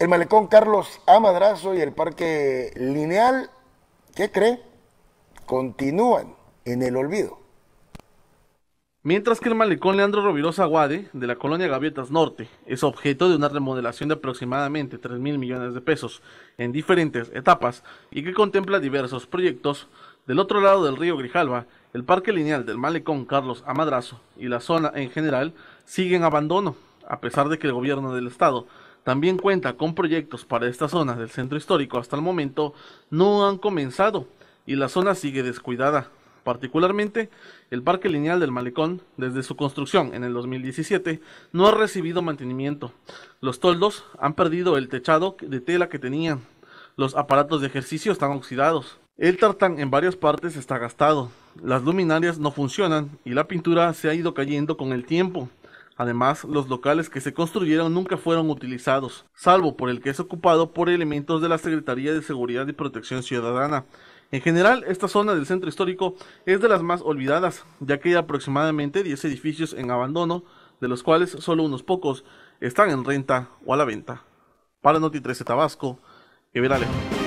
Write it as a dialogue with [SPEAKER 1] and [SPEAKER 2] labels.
[SPEAKER 1] El malecón Carlos Amadrazo y el parque lineal, ¿qué cree? Continúan en el olvido.
[SPEAKER 2] Mientras que el malecón Leandro Rovirosa Guade, de la colonia Gaviotas Norte, es objeto de una remodelación de aproximadamente 3 mil millones de pesos en diferentes etapas y que contempla diversos proyectos, del otro lado del río Grijalva, el parque lineal del malecón Carlos Amadrazo y la zona en general siguen abandono, a pesar de que el gobierno del estado también cuenta con proyectos para esta zona del centro histórico hasta el momento no han comenzado y la zona sigue descuidada. Particularmente, el parque lineal del malecón, desde su construcción en el 2017, no ha recibido mantenimiento. Los toldos han perdido el techado de tela que tenían. Los aparatos de ejercicio están oxidados. El tartán en varias partes está gastado. Las luminarias no funcionan y la pintura se ha ido cayendo con el tiempo. Además, los locales que se construyeron nunca fueron utilizados, salvo por el que es ocupado por elementos de la Secretaría de Seguridad y Protección Ciudadana. En general, esta zona del centro histórico es de las más olvidadas, ya que hay aproximadamente 10 edificios en abandono, de los cuales solo unos pocos están en renta o a la venta. Para Noti 13 Tabasco, Everale.